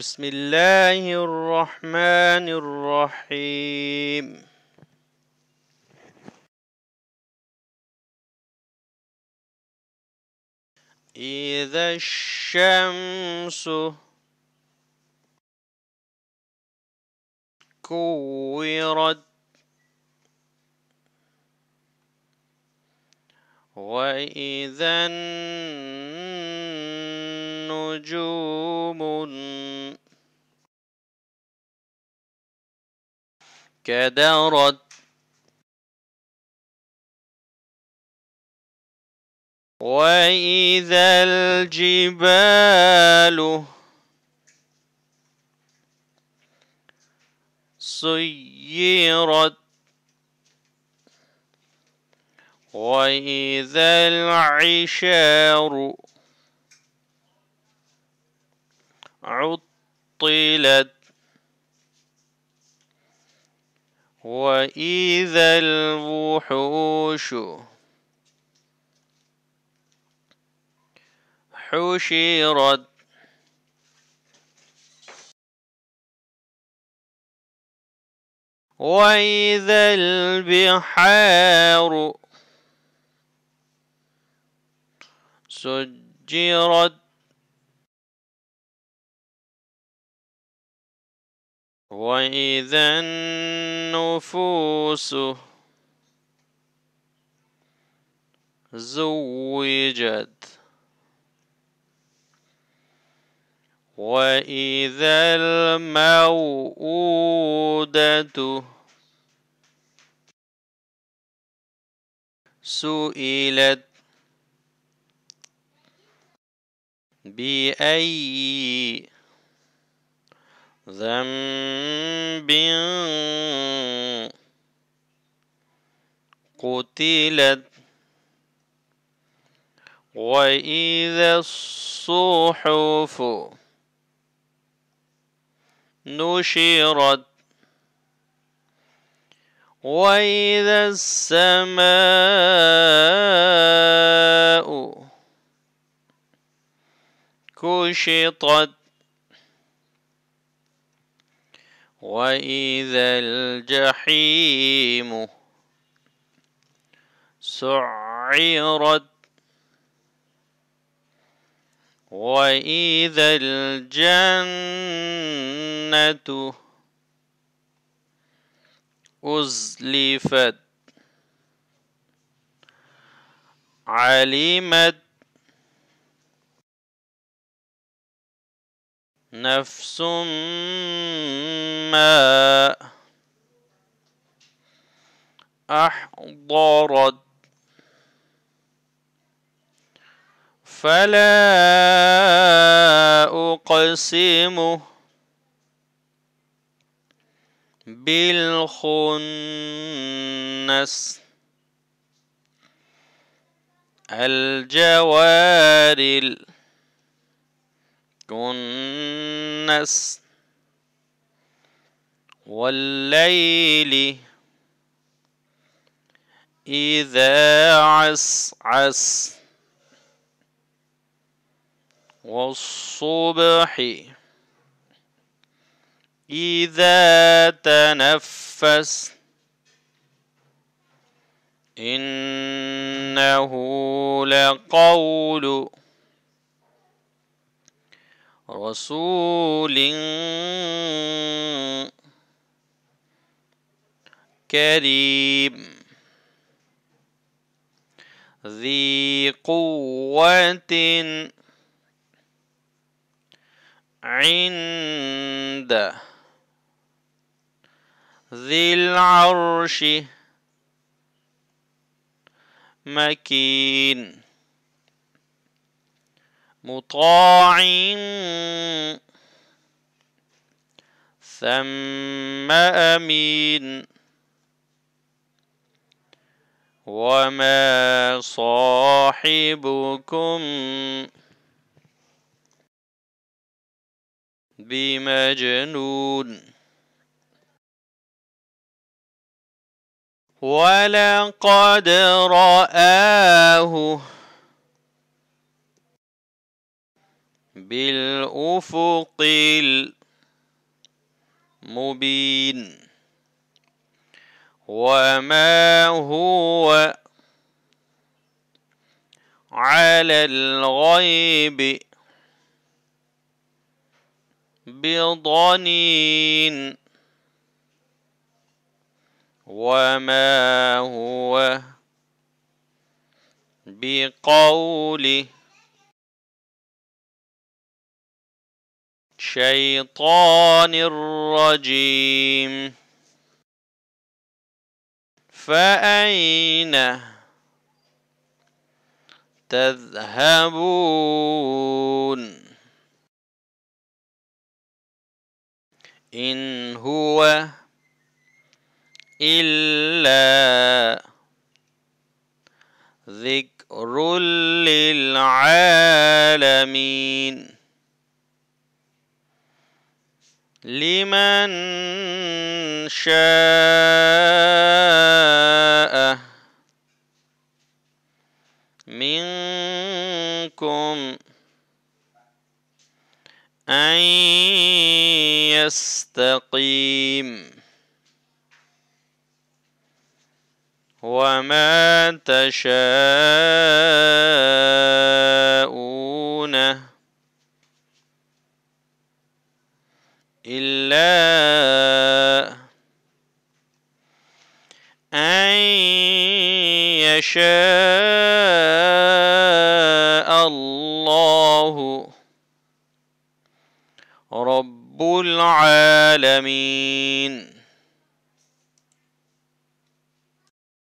بسم الله الرحمن الرحيم إذا الشمس كورت وإذا نجوم كدرت وإذا الجبال سيرت وإذا العشار عطلت وإذا الوحوش حشرت وإذا البحار سجرت وإذا النفوس زوجت وإذا الموءودة سئلت بأي ذنب قتلت وإذا الصحف نشرت وإذا السماء كشطت وإذا الجحيم سعرت وإذا الجنة أزلفت علمت نفس ما أحضرت فلا أقسم بالخنس الجوار كنس والليل إذا عسعس عس والصبح إذا تنفس إنه لقول رسول كريم ذي قوة عند ذي العرش مكين مطاع ثم امين وما صاحبكم بمجنون ولقد رآه بالأفق المبين وما هو على الغيب بضنين وما هو بقوله الشيطان الرجيم فأين تذهبون إن هو إلا ذكر للعالمين لمن شاء منكم أن يستقيم وما تشاءون إلا أن يشاء الله رب العالمين